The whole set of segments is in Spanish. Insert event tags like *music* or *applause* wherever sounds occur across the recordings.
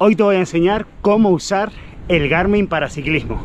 Hoy te voy a enseñar cómo usar el Garmin para ciclismo.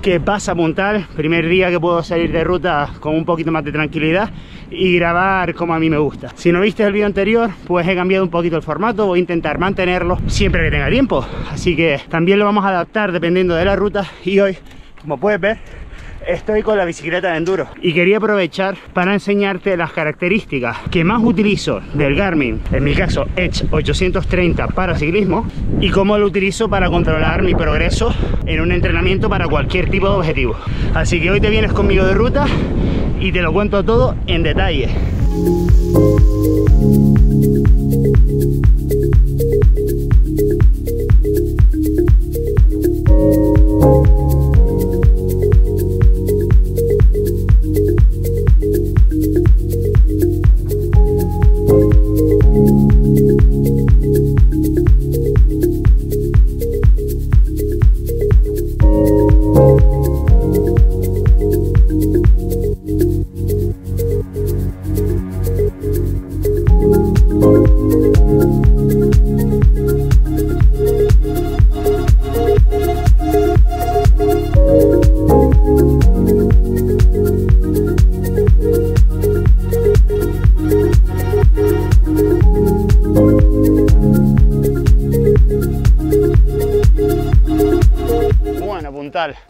¿Qué pasa a montar, primer día que puedo salir de ruta con un poquito más de tranquilidad y grabar como a mí me gusta. Si no viste el vídeo anterior, pues he cambiado un poquito el formato, voy a intentar mantenerlo siempre que tenga tiempo. Así que también lo vamos a adaptar dependiendo de la ruta y hoy, como puedes ver, estoy con la bicicleta de enduro y quería aprovechar para enseñarte las características que más utilizo del Garmin, en mi caso Edge 830 para ciclismo y cómo lo utilizo para controlar mi progreso en un entrenamiento para cualquier tipo de objetivo. Así que hoy te vienes conmigo de ruta y te lo cuento todo en detalle.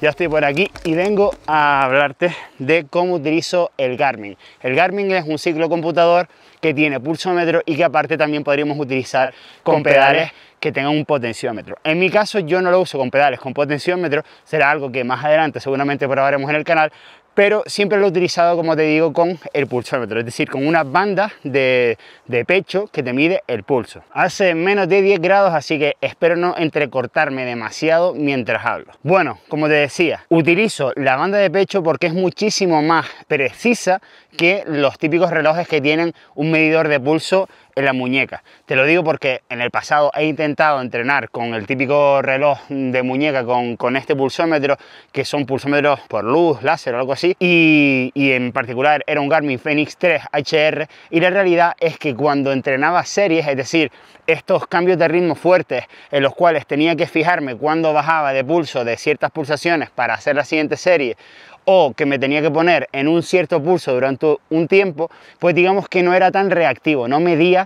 Ya estoy por aquí y vengo a hablarte de cómo utilizo el Garmin. El Garmin es un ciclo computador que tiene pulsómetro y que aparte también podríamos utilizar con, pedales que tengan un potenciómetro. En mi caso yo no lo uso con pedales, con potenciómetro será algo que más adelante seguramente probaremos en el canal, pero siempre lo he utilizado, como te digo, con el pulsómetro, es decir, con una banda de, pecho que te mide el pulso. Hace menos de 10 grados, así que espero no entrecortarme demasiado mientras hablo. Bueno, como te decía, utilizo la banda de pecho porque es muchísimo más precisa que los típicos relojes que tienen un medidor de pulso en la muñeca. Te lo digo porque en el pasado he intentado entrenar con el típico reloj de muñeca, con, este pulsómetro, que son pulsómetros por luz, láser o algo así, y, y en particular era un Garmin Fenix 3 HR, y la realidad es que cuando entrenaba series, es decir, estos cambios de ritmo fuertes en los cuales tenía que fijarme cuando bajaba de pulso de ciertas pulsaciones para hacer la siguiente serie o que me tenía que poner en un cierto pulso durante un tiempo, pues digamos que no era tan reactivo, no medía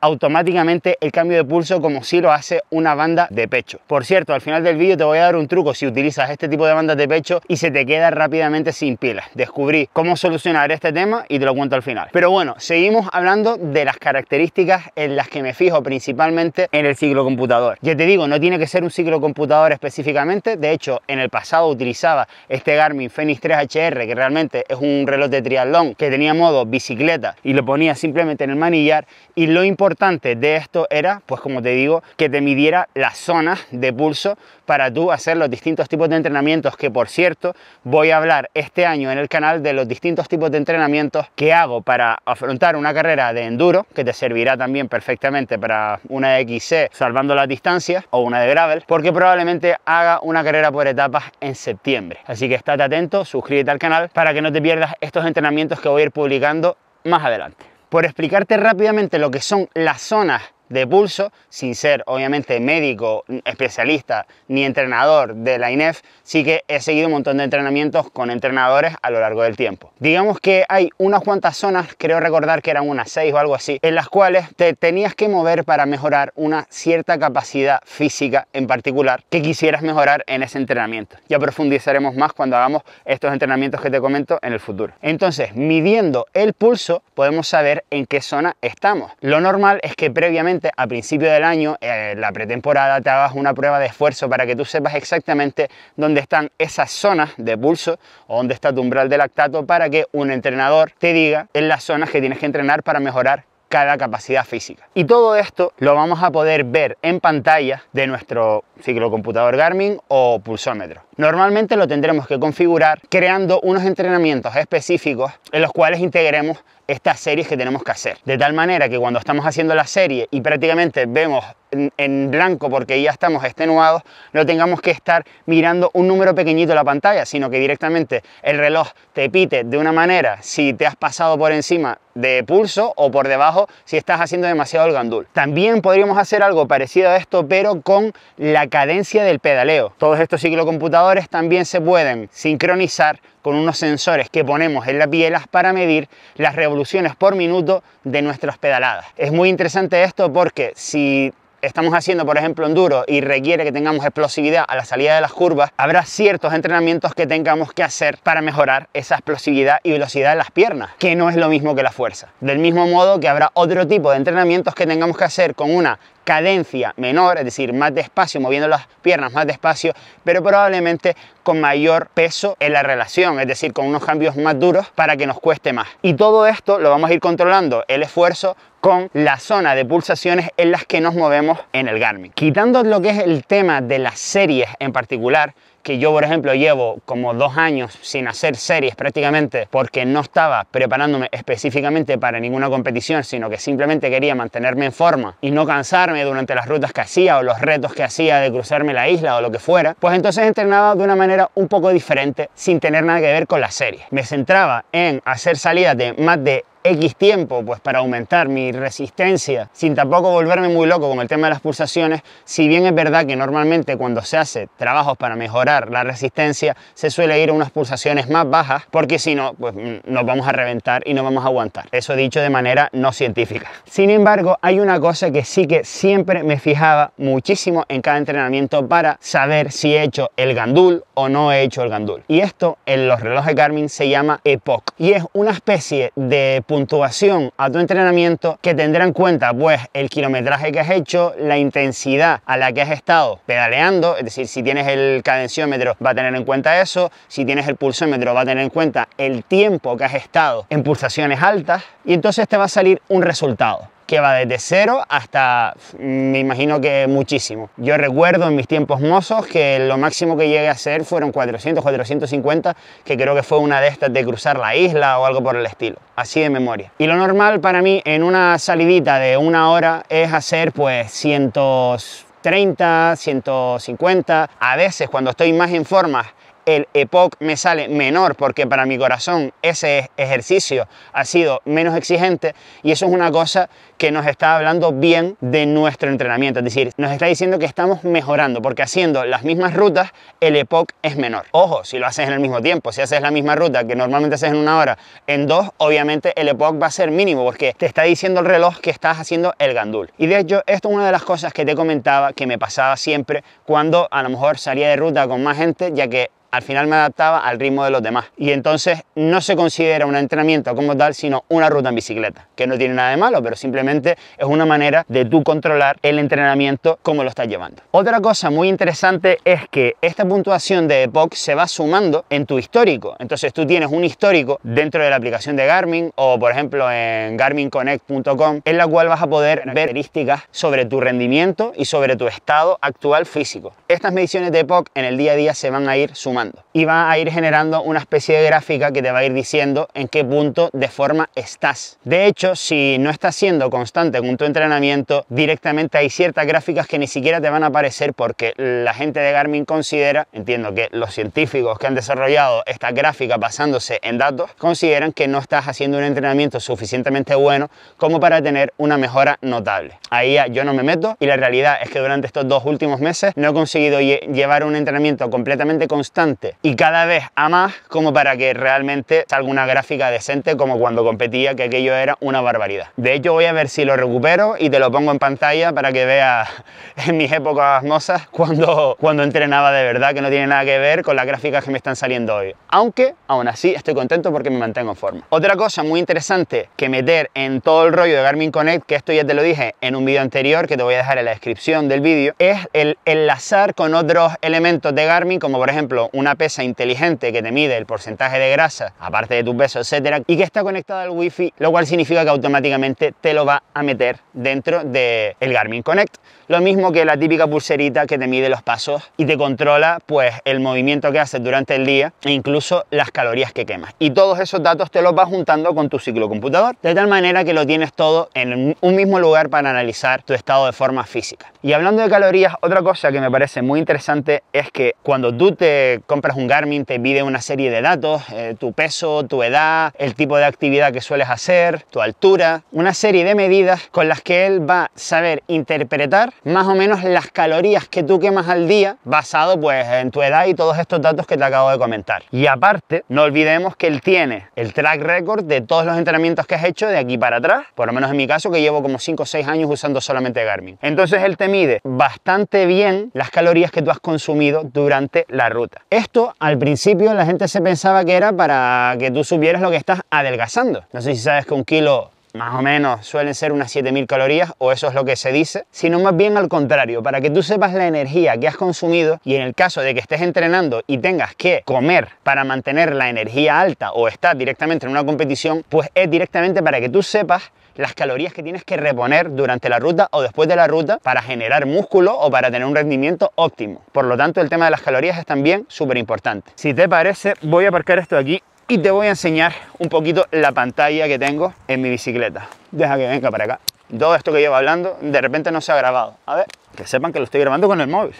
automáticamente el cambio de pulso como si lo hace una banda de pecho. Por cierto, al final del vídeo te voy a dar un truco si utilizas este tipo de bandas de pecho y se te queda rápidamente sin pilas. Descubrí cómo solucionar este tema y te lo cuento al final. Pero bueno, seguimos hablando de las características en las que me fijo principalmente en el ciclocomputador. Ya te digo, no tiene que ser un ciclocomputador específicamente. De hecho, en el pasado utilizaba este Garmin Fenix 3 HR, que realmente es un reloj de triatlón que tenía modo bicicleta y lo ponía simplemente en el manillar. Y lo de esto era, pues como te digo, que te midiera las zonas de pulso para tú hacer los distintos tipos de entrenamientos, que por cierto voy a hablar este año en el canal de los distintos tipos de entrenamientos que hago para afrontar una carrera de enduro, que te servirá también perfectamente para una de XC salvando la distancia o una de gravel, porque probablemente haga una carrera por etapas en septiembre. Así que estate atento, suscríbete al canal para que no te pierdas estos entrenamientos que voy a ir publicando más adelante por explicarte rápidamente lo que son las zonas de pulso, sin ser obviamente médico, especialista ni entrenador de la INEF, sí que he seguido un montón de entrenamientos con entrenadores a lo largo del tiempo. Digamos que hay unas cuantas zonas, creo recordar que eran unas seis o algo así, en las cuales te tenías que mover para mejorar una cierta capacidad física en particular que quisieras mejorar en ese entrenamiento. Ya profundizaremos más cuando hagamos estos entrenamientos que te comento en el futuro. Entonces, midiendo el pulso, podemos saber en qué zona estamos. Lo normal es que previamente a principio del año, en eh, la pretemporada, te hagas una prueba de esfuerzo para que tú sepas exactamente dónde están esas zonas de pulso o dónde está tu umbral de lactato para que un entrenador te diga en las zonas que tienes que entrenar para mejorar cada capacidad física. Y todo esto lo vamos a poder ver en pantalla de nuestro ciclocomputador Garmin o pulsómetro. Normalmente lo tendremos que configurar creando unos entrenamientos específicos en los cuales integremos estas series que tenemos que hacer. De tal manera que cuando estamos haciendo la serie y prácticamente vemos en, blanco porque ya estamos extenuados, no tengamos que estar mirando un número pequeñito en la pantalla, sino que directamente el reloj te pite de una manera, si te has pasado por encima de pulso o por debajo si estás haciendo demasiado el gandul. También podríamos hacer algo parecido a esto, pero con la cadencia del pedaleo. Todos estos ciclocomputadores también se pueden sincronizar con unos sensores que ponemos en las bielas para medir las revoluciones por minuto de nuestras pedaladas. Es muy interesante esto porque si estamos haciendo, por ejemplo, enduro y requiere que tengamos explosividad a la salida de las curvas, habrá ciertos entrenamientos que tengamos que hacer para mejorar esa explosividad y velocidad de las piernas, que no es lo mismo que la fuerza. Del mismo modo que habrá otro tipo de entrenamientos que tengamos que hacer con una cadencia menor, es decir, más despacio, moviendo las piernas más despacio, pero probablemente con mayor peso en la relación, es decir, con unos cambios más duros para que nos cueste más. Y todo esto lo vamos a ir controlando el esfuerzo con la zona de pulsaciones en las que nos movemos en el Garmin. Quitando lo que es el tema de las series en particular, que yo, por ejemplo, llevo como dos años sin hacer series prácticamente porque no estaba preparándome específicamente para ninguna competición, sino que simplemente quería mantenerme en forma y no cansarme durante las rutas que hacía o los retos que hacía de cruzarme la isla o lo que fuera, pues entonces entrenaba de una manera un poco diferente sin tener nada que ver con la serie. Me centraba en hacer salidas de más de X tiempo, pues para aumentar mi resistencia, sin tampoco volverme muy loco con el tema de las pulsaciones, si bien es verdad que normalmente cuando se hace trabajos para mejorar la resistencia, se suele ir a unas pulsaciones más bajas, porque si no, pues mm, nos vamos a reventar y no vamos a aguantar. Eso dicho de manera no científica. Sin embargo, hay una cosa que sí que siempre me fijaba muchísimo en cada entrenamiento para saber si he hecho el gandul o no he hecho el gandul. Y esto en los relojes Garmin se llama EPOC y es una especie de punto puntuación a tu entrenamiento que tendrá en cuenta pues el kilometraje que has hecho, la intensidad a la que has estado pedaleando, es decir, si tienes el cadenciómetro va a tener en cuenta eso, si tienes el pulsómetro va a tener en cuenta el tiempo que has estado en pulsaciones altas y entonces te va a salir un resultado que va desde cero hasta, mm, me imagino que muchísimo. Yo recuerdo en mis tiempos mozos que lo máximo que llegué a hacer fueron 400, 450, que creo que fue una de estas de cruzar la isla o algo por el estilo, así de memoria. Y lo normal para mí en una salidita de una hora es hacer pues 130 150, a veces cuando estoy más en forma el EPOC me sale menor porque para mi corazón ese ejercicio ha sido menos exigente y eso es una cosa que nos está hablando bien de nuestro entrenamiento, es decir, nos está diciendo que estamos mejorando porque haciendo las mismas rutas el EPOC es menor. Ojo, si lo haces en el mismo tiempo, si haces la misma ruta que normalmente haces en una hora, en dos, obviamente el EPOC va a ser mínimo porque te está diciendo el reloj que estás haciendo el gandul. Y de hecho, esto es una de las cosas que te comentaba que me pasaba siempre cuando a lo mejor salía de ruta con más gente, ya que al final me adaptaba al ritmo de los demás. Y entonces no se considera un entrenamiento como tal, sino una ruta en bicicleta, que no tiene nada de malo, pero simplemente es una manera de tú controlar el entrenamiento como lo estás llevando. Otra cosa muy interesante es que esta puntuación de Epoch se va sumando en tu histórico. Entonces tú tienes un histórico dentro de la aplicación de Garmin o por ejemplo en garminconnect.com en la cual vas a poder ver estadísticas sobre tu rendimiento y sobre tu estado actual físico. Estas mediciones de Epoch en el día a día se van a ir sumando y va a ir generando una especie de gráfica que te va a ir diciendo en qué punto de forma estás. De hecho, si no estás siendo constante con tu entrenamiento, directamente hay ciertas gráficas que ni siquiera te van a aparecer porque la gente de Garmin considera, entiendo que los científicos que han desarrollado esta gráfica basándose en datos, consideran que no estás haciendo un entrenamiento suficientemente bueno como para tener una mejora notable. Ahí yo no me meto y la realidad es que durante estos dos últimos meses no he conseguido llevar un entrenamiento completamente constante y cada vez a más como para que realmente salga una gráfica decente como cuando competía, que aquello era una barbaridad. De hecho, voy a ver si lo recupero y te lo pongo en pantalla para que veas *laughs* en mis épocas mozas cuando, cuando entrenaba de verdad, que no tiene nada que ver con las gráficas que me están saliendo hoy. Aunque, aún así, estoy contento porque me mantengo en forma. Otra cosa muy interesante que meter en todo el rollo de Garmin Connect, que esto ya te lo dije en un vídeo anterior, que te voy a dejar en la descripción del vídeo, es el enlazar con otros elementos de Garmin, como por ejemplo una pesa inteligente que te mide el porcentaje de grasa, aparte de tu peso, etcétera, y que está conectada al wifi lo cual significa que automáticamente te lo va a meter dentro del el Garmin Connect. Lo mismo que la típica pulserita que te mide los pasos y te controla pues el movimiento que haces durante el día e incluso las calorías que quemas. Y todos esos datos te los vas juntando con tu ciclocomputador, de tal manera que lo tienes todo en un mismo lugar para analizar tu estado de forma física. Y hablando de calorías, otra cosa que me parece muy interesante es que cuando tú te compras un Garmin te pide una serie de datos, eh, tu peso, tu edad, el tipo de actividad que sueles hacer, tu altura, una serie de medidas con las que él va a saber interpretar más o menos las calorías que tú quemas al día basado pues en tu edad y todos estos datos que te acabo de comentar. Y aparte, no olvidemos que él tiene el track record de todos los entrenamientos que has hecho de aquí para atrás, por lo menos en mi caso que llevo como 5 o 6 años usando solamente Garmin. Entonces él te mide bastante bien las calorías que tú has consumido durante la ruta. Esto al principio la gente se pensaba que era para que tú supieras lo que estás adelgazando. No sé si sabes que un kilo más o menos suelen ser unas 7000 calorías, o eso es lo que se dice, sino más bien al contrario, para que tú sepas la energía que has consumido y en el caso de que estés entrenando y tengas que comer para mantener la energía alta o estás directamente en una competición, pues es directamente para que tú sepas las calorías que tienes que reponer durante la ruta o después de la ruta para generar músculo o para tener un rendimiento óptimo. Por lo tanto, el tema de las calorías es también súper importante. Si te parece, voy a aparcar esto aquí y te voy a enseñar un poquito la pantalla que tengo en mi bicicleta. Deja que venga para acá. Todo esto que llevo hablando de repente no se ha grabado. A ver, que sepan que lo estoy grabando con el móvil.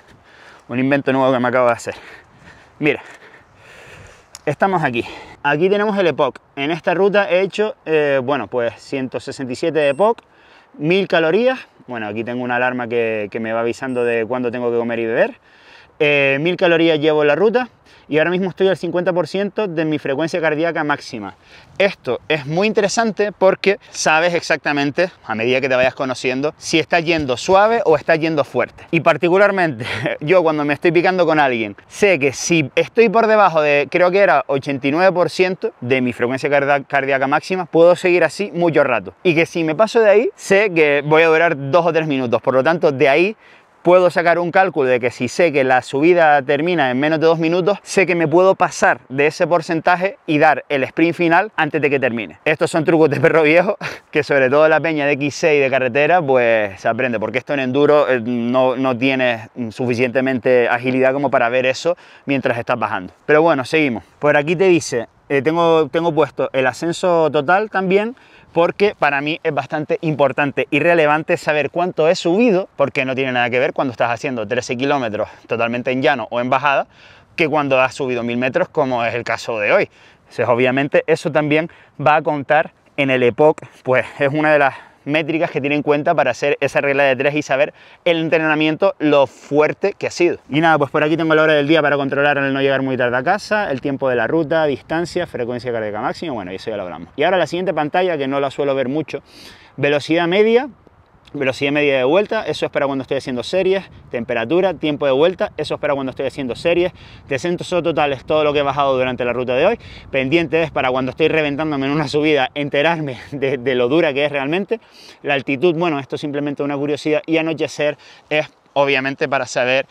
Un invento nuevo que me acabo de hacer. Mira, estamos aquí. Aquí tenemos el EPOC. En esta ruta he hecho, eh, bueno, pues 167 de EPOC, 1000 calorías. Bueno, aquí tengo una alarma que, me va avisando de cuándo tengo que comer y beber. 1000 eh, calorías llevo en la ruta, y ahora mismo estoy al 50% de mi frecuencia cardíaca máxima. Esto es muy interesante porque sabes exactamente, a medida que te vayas conociendo, si está yendo suave o está yendo fuerte. Y particularmente, *laughs* yo cuando me estoy picando con alguien, sé que si estoy por debajo de, creo que era 89% de mi frecuencia cardíaca máxima, puedo seguir así mucho rato. Y que si me paso de ahí, sé que voy a durar dos o tres minutos. Por lo tanto, de ahí puedo sacar un cálculo de que si sé que la subida termina en menos de dos minutos, sé que me puedo pasar de ese porcentaje y dar el sprint final antes de que termine. Estos son trucos de perro viejo *laughs* que sobre todo la peña de X6 de carretera pues se aprende, porque esto en enduro eh, no, tiene suficientemente agilidad como para ver eso mientras estás bajando. Pero bueno, seguimos. Por aquí te dice, eh, tengo, tengo puesto el ascenso total también porque para mí es bastante importante y relevante saber cuánto he subido, porque no tiene nada que ver cuando estás haciendo 13 kilómetros totalmente en llano o en bajada, que cuando has subido 1000 metros, como es el caso de hoy. Entonces, obviamente, eso también va a contar en el EPOC, pues es una de las métricas que tiene en cuenta para hacer esa regla de tres y saber el entrenamiento lo fuerte que ha sido. Y nada, pues por aquí tengo la hora del día para controlar el no llegar muy tarde a casa, el tiempo de la ruta, distancia, frecuencia cardíaca máxima, bueno, eso ya lo hablamos. Y ahora la siguiente pantalla, que no la suelo ver mucho, velocidad media, velocidad media de vuelta, eso es para cuando estoy haciendo series, temperatura, tiempo de vuelta, eso es para cuando estoy haciendo series, descensos totales todo lo que he bajado durante la ruta de hoy, pendiente es para cuando estoy reventándome en una subida, enterarme *laughs* de, de lo dura que es realmente, la altitud, bueno, esto es simplemente una curiosidad y anochecer es obviamente para saber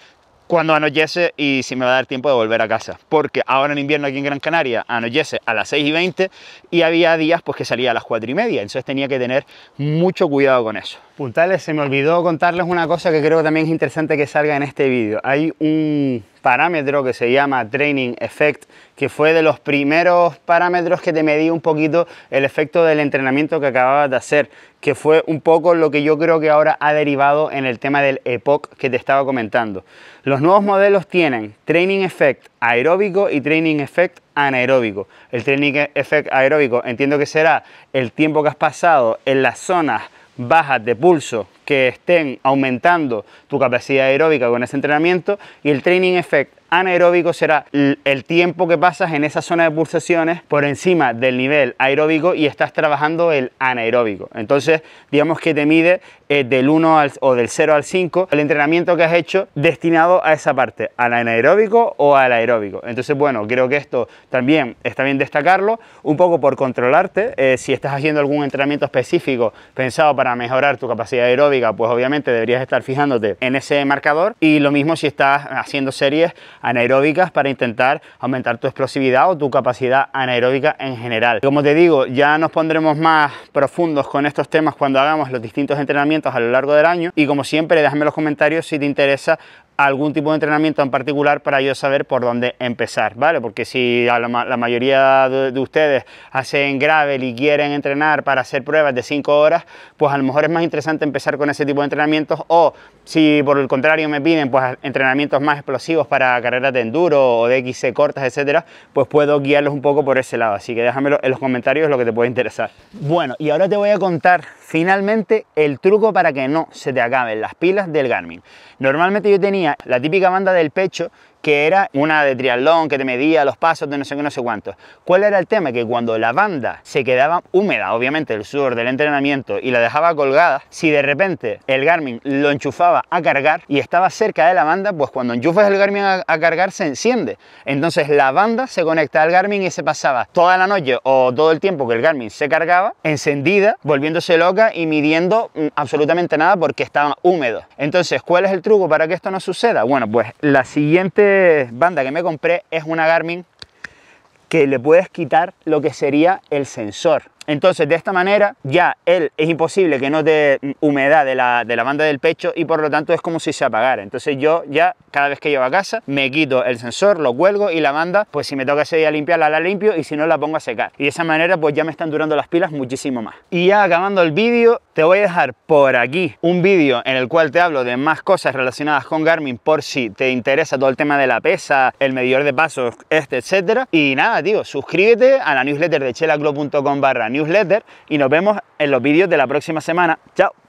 cuando anochece y si me va a dar tiempo de volver a casa. Porque ahora en invierno aquí en Gran Canaria anochece a las 6 y 20 y había días pues que salía a las 4 y media. Entonces tenía que tener mucho cuidado con eso. Puntales, se me olvidó contarles una cosa que creo que también es interesante que salga en este vídeo. Hay un parámetro que se llama Training Effect, que fue de los primeros parámetros que te medí un poquito el efecto del entrenamiento que acababas de hacer, que fue un poco lo que yo creo que ahora ha derivado en el tema del EPOC que te estaba comentando. Los nuevos modelos tienen Training Effect aeróbico y Training Effect anaeróbico. El Training Effect aeróbico entiendo que será el tiempo que has pasado en las zonas bajas de pulso que estén aumentando tu capacidad aeróbica con ese entrenamiento y el training effect anaeróbico será el tiempo que pasas en esa zona de pulsaciones por encima del nivel aeróbico y estás trabajando el anaeróbico. Entonces, digamos que te mide eh, del 1 al, o del 0 al 5, el entrenamiento que has hecho destinado a esa parte, al anaeróbico o al aeróbico. Entonces, bueno, creo que esto también está bien destacarlo, un poco por controlarte, eh, si estás haciendo algún entrenamiento específico pensado para mejorar tu capacidad aeróbica, pues obviamente deberías estar fijándote en ese marcador y lo mismo si estás haciendo series anaeróbicas para intentar aumentar tu explosividad o tu capacidad anaeróbica en general. Como te digo, ya nos pondremos más profundos con estos temas cuando hagamos los distintos entrenamientos a lo largo del año y como siempre déjame en los comentarios si te interesa algún tipo de entrenamiento en particular para yo saber por dónde empezar, ¿vale? Porque si la, mayoría de, ustedes hacen gravel y quieren entrenar para hacer pruebas de 5 horas, pues a lo mejor es más interesante empezar con ese tipo de entrenamientos o si por el contrario me piden pues entrenamientos más explosivos para carreras de enduro o de XC cortas, etcétera, pues puedo guiarlos un poco por ese lado, así que déjamelo en los comentarios lo que te puede interesar. Bueno, y ahora te voy a contar finalmente el truco para que no se te acaben las pilas del Garmin. Normalmente yo tenía la típica banda del pecho que era una de triatlón que te medía los pasos de no sé qué, no sé cuántos. ¿Cuál era el tema? Que cuando la banda se quedaba húmeda, obviamente, el sudor del entrenamiento y la dejaba colgada, si de repente el Garmin lo enchufaba a cargar y estaba cerca de la banda, pues cuando enchufas el Garmin a, a cargar se enciende. Entonces la banda se conecta al Garmin y se pasaba toda la noche o todo el tiempo que el Garmin se cargaba, encendida, volviéndose loca y midiendo mm, absolutamente nada porque estaba húmedo. Entonces, ¿cuál es el truco para que esto no suceda? Bueno, pues la siguiente banda que me compré es una Garmin que le puedes quitar lo que sería el sensor. Entonces, de esta manera, ya él es imposible que no te humedad de la, de la banda del pecho y por lo tanto es como si se apagara. Entonces, yo ya cada vez que llego a casa me quito el sensor, lo cuelgo y la banda, pues si me toca ese día limpiarla, la limpio y si no, la pongo a secar. Y de esa manera, pues ya me están durando las pilas muchísimo más. Y ya acabando el vídeo, te voy a dejar por aquí un vídeo en el cual te hablo de más cosas relacionadas con Garmin por si te interesa todo el tema de la pesa, el medidor de pasos, este, etcétera. Y nada, tío, suscríbete a la newsletter de chelaclub.com barra newsletter y nos vemos en los vídeos de la próxima semana. Chao.